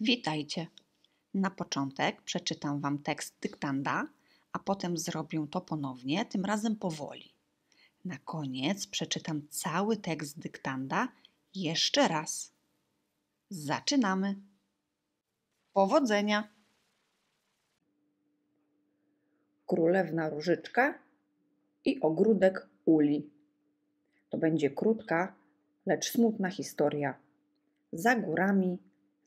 Witajcie. Na początek przeczytam Wam tekst dyktanda, a potem zrobię to ponownie, tym razem powoli. Na koniec przeczytam cały tekst dyktanda jeszcze raz. Zaczynamy. Powodzenia! Królewna różyczka i ogródek uli. To będzie krótka, lecz smutna historia. Za górami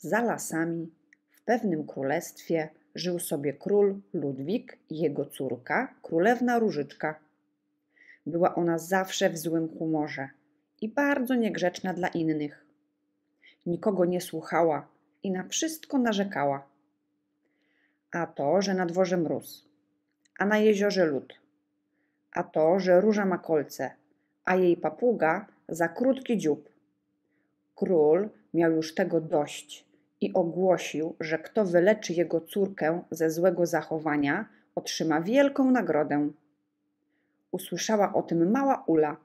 za lasami, w pewnym królestwie, żył sobie król Ludwik i jego córka, królewna Różyczka. Była ona zawsze w złym humorze i bardzo niegrzeczna dla innych. Nikogo nie słuchała i na wszystko narzekała. A to, że na dworze mróz, a na jeziorze lód, a to, że róża ma kolce, a jej papuga za krótki dziób. Król miał już tego dość i ogłosił, że kto wyleczy jego córkę ze złego zachowania, otrzyma wielką nagrodę. Usłyszała o tym mała Ula,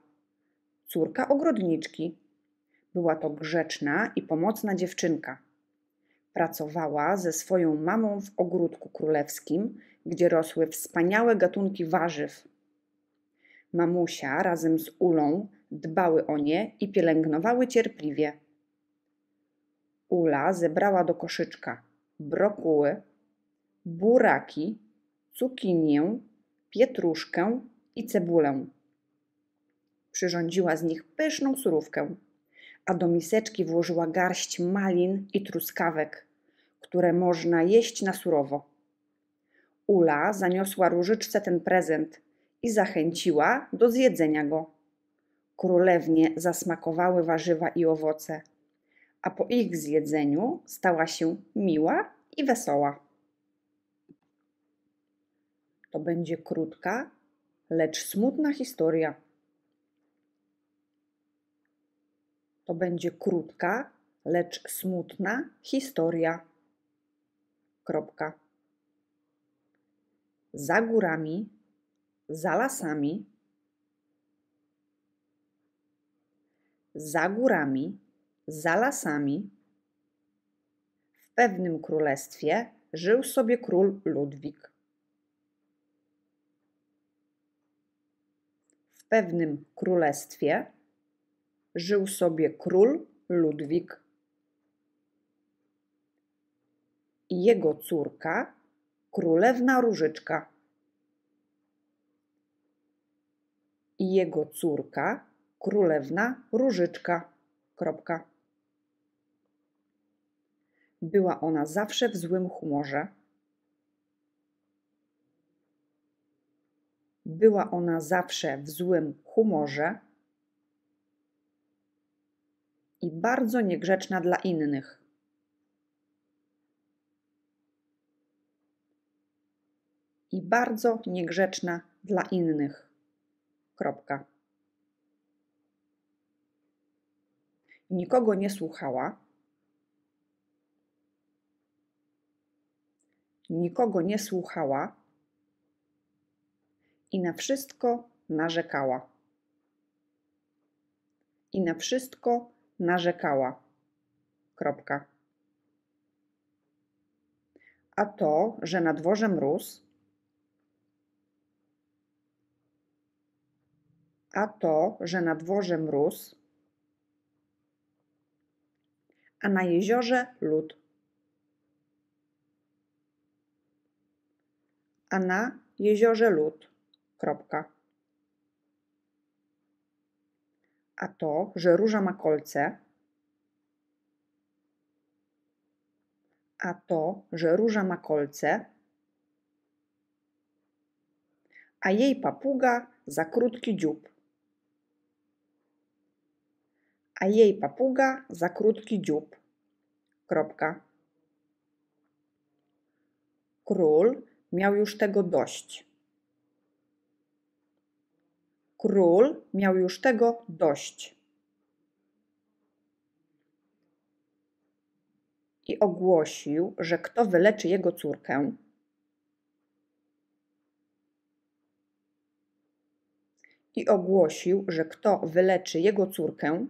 córka ogrodniczki. Była to grzeczna i pomocna dziewczynka. Pracowała ze swoją mamą w ogródku królewskim, gdzie rosły wspaniałe gatunki warzyw. Mamusia razem z Ulą dbały o nie i pielęgnowały cierpliwie. Ula zebrała do koszyczka brokuły, buraki, cukinię, pietruszkę i cebulę. Przyrządziła z nich pyszną surówkę, a do miseczki włożyła garść malin i truskawek, które można jeść na surowo. Ula zaniosła różyczce ten prezent i zachęciła do zjedzenia go. Królewnie zasmakowały warzywa i owoce – a po ich zjedzeniu stała się miła i wesoła. To będzie krótka, lecz smutna historia. To będzie krótka, lecz smutna historia. Kropka. Za górami, za lasami, za górami za lasami, w pewnym królestwie, żył sobie król Ludwik. W pewnym królestwie żył sobie król Ludwik. I jego córka, królewna Różyczka. I jego córka, królewna Różyczka. Kropka. Była ona zawsze w złym humorze. Była ona zawsze w złym humorze i bardzo niegrzeczna dla innych. I bardzo niegrzeczna dla innych. Kropka. Nikogo nie słuchała nikogo nie słuchała i na wszystko narzekała. I na wszystko narzekała. Kropka. A to, że na dworze mróz, a to, że na dworze mróz, a na jeziorze lód a na jeziorze lód. Kropka. A to, że róża ma kolce, a to, że róża ma kolce, a jej papuga za krótki dziób. A jej papuga za krótki dziób. Kropka. Król miał już tego dość. Król miał już tego dość. I ogłosił, że kto wyleczy jego córkę, i ogłosił, że kto wyleczy jego córkę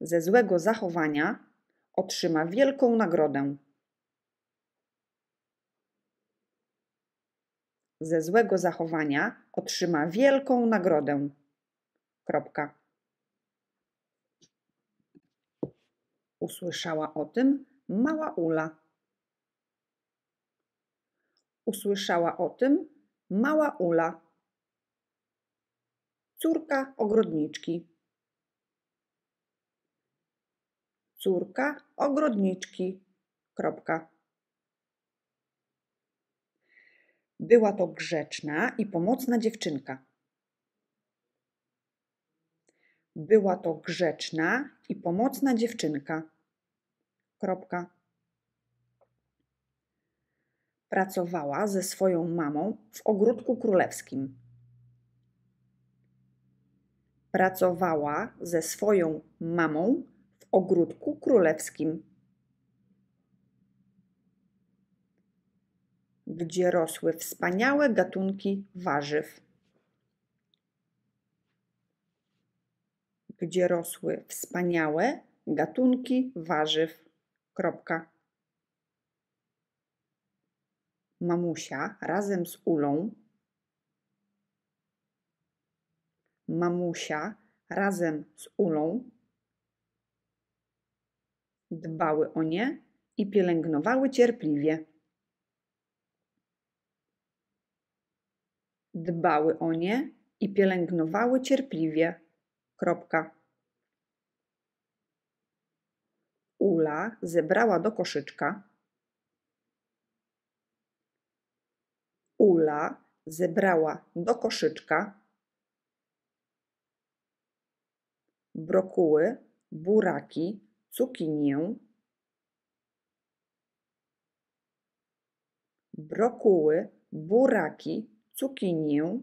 ze złego zachowania, otrzyma wielką nagrodę. ze złego zachowania otrzyma wielką nagrodę. Kropka. Usłyszała o tym mała Ula. Usłyszała o tym mała Ula. Córka ogrodniczki. Córka ogrodniczki. Kropka. Była to grzeczna i pomocna dziewczynka. Była to grzeczna i pomocna dziewczynka. Kropka. Pracowała ze swoją mamą w ogródku królewskim. Pracowała ze swoją mamą w ogródku królewskim. gdzie rosły wspaniałe gatunki warzyw. Gdzie rosły wspaniałe gatunki warzyw. Kropka. Mamusia razem z Ulą. Mamusia razem z Ulą dbały o nie i pielęgnowały cierpliwie. dbały o nie i pielęgnowały cierpliwie. Kropka. Ula zebrała do koszyczka. Ula zebrała do koszyczka brokuły, buraki, cukinię, brokuły, buraki, cukinię,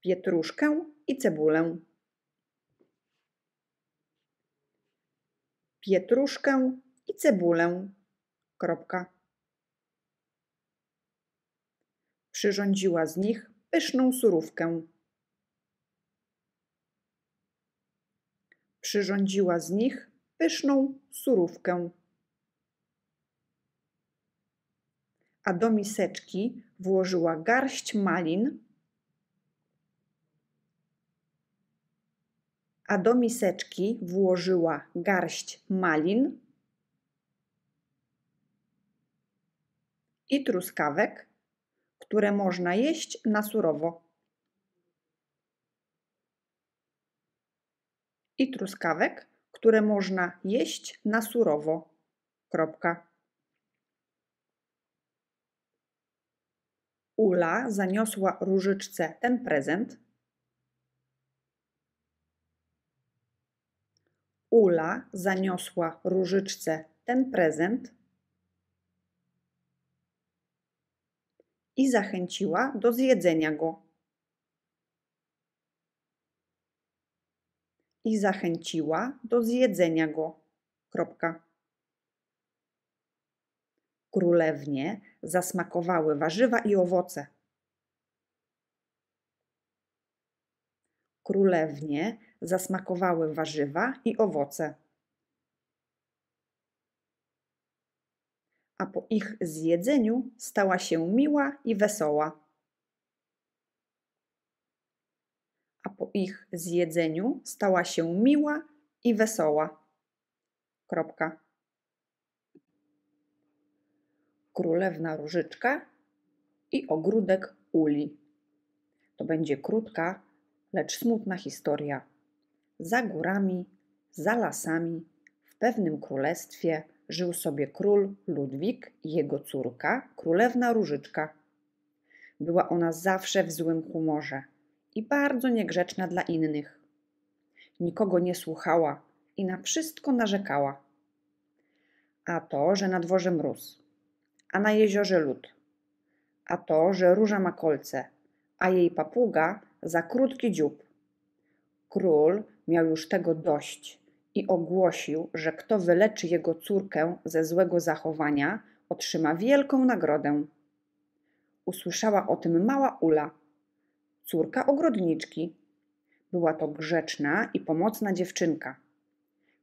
pietruszkę i cebulę. Pietruszkę i cebulę. Kropka. Przyrządziła z nich pyszną surówkę. Przyrządziła z nich pyszną surówkę. a do miseczki włożyła garść malin, a do miseczki włożyła garść malin i truskawek, które można jeść na surowo. I truskawek, które można jeść na surowo. Kropka. Ula zaniosła Różyczce ten prezent? Ula zaniosła Różyczce ten prezent i zachęciła do zjedzenia go. I zachęciła do zjedzenia go. Kropka. Królewnie zasmakowały warzywa i owoce. Królewnie zasmakowały warzywa i owoce. A po ich zjedzeniu stała się miła i wesoła. A po ich zjedzeniu stała się miła i wesoła. Kropka królewna różyczka i ogródek uli. To będzie krótka, lecz smutna historia. Za górami, za lasami, w pewnym królestwie żył sobie król Ludwik i jego córka, królewna różyczka. Była ona zawsze w złym humorze i bardzo niegrzeczna dla innych. Nikogo nie słuchała i na wszystko narzekała. A to, że na dworze mróz a na jeziorze lód. A to, że róża ma kolce, a jej papuga za krótki dziób. Król miał już tego dość i ogłosił, że kto wyleczy jego córkę ze złego zachowania, otrzyma wielką nagrodę. Usłyszała o tym mała Ula, córka ogrodniczki. Była to grzeczna i pomocna dziewczynka.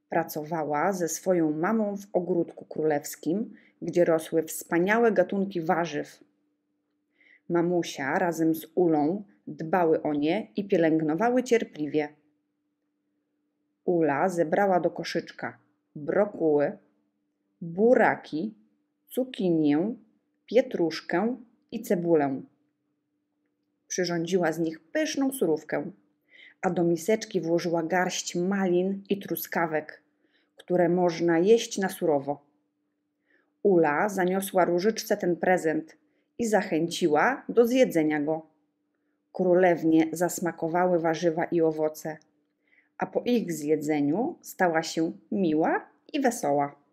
Pracowała ze swoją mamą w ogródku królewskim gdzie rosły wspaniałe gatunki warzyw. Mamusia razem z Ulą dbały o nie i pielęgnowały cierpliwie. Ula zebrała do koszyczka brokuły, buraki, cukinię, pietruszkę i cebulę. Przyrządziła z nich pyszną surówkę, a do miseczki włożyła garść malin i truskawek, które można jeść na surowo. Ula zaniosła różyczce ten prezent i zachęciła do zjedzenia go. Królewnie zasmakowały warzywa i owoce, a po ich zjedzeniu stała się miła i wesoła.